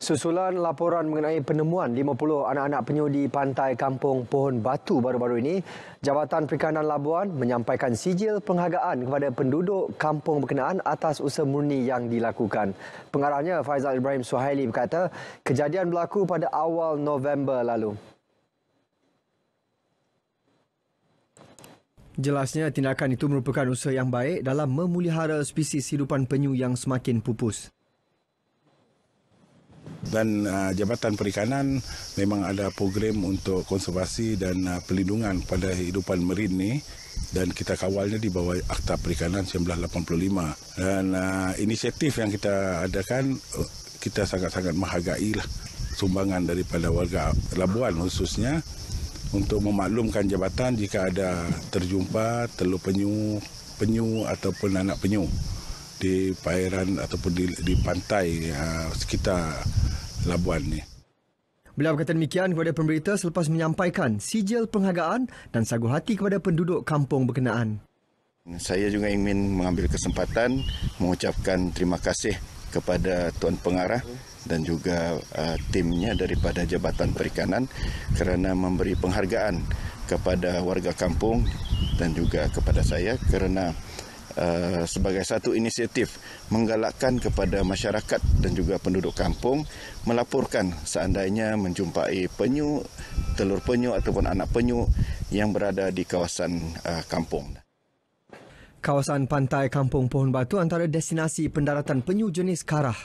Susulan laporan mengenai penemuan 50 anak-anak penyu di pantai kampung Pohon Batu baru-baru ini, Jabatan Perikanan Labuan menyampaikan sijil penghargaan kepada penduduk kampung berkenaan atas usaha murni yang dilakukan. Pengarahnya Faizal Ibrahim Suhaili berkata, kejadian berlaku pada awal November lalu. Jelasnya tindakan itu merupakan usaha yang baik dalam memulihara spesies hidupan penyu yang semakin pupus dan uh, Jabatan Perikanan memang ada program untuk konservasi dan uh, pelindungan pada hidupan marine ni dan kita kawalnya di bawah Akta Perikanan 1985 dan uh, inisiatif yang kita adakan oh, kita sangat-sangat menghargai lah sumbangan daripada warga Labuan khususnya untuk memaklumkan jabatan jika ada terjumpa telur penyu penyu ataupun anak penyu di perairan ataupun di, di pantai uh, sekitar Labuan ni. Beliau berkata demikian kepada pemberita selepas menyampaikan sijil penghargaan dan sagu hati kepada penduduk kampung berkenaan. Saya juga ingin mengambil kesempatan mengucapkan terima kasih kepada Tuan Pengarah dan juga uh, timnya daripada Jabatan Perikanan kerana memberi penghargaan kepada warga kampung dan juga kepada saya kerana Uh, sebagai satu inisiatif menggalakkan kepada masyarakat dan juga penduduk kampung melaporkan seandainya menjumpai penyu, telur penyu ataupun anak penyu yang berada di kawasan uh, kampung. Kawasan pantai Kampung Pohon Batu antara destinasi pendaratan penyu jenis karah.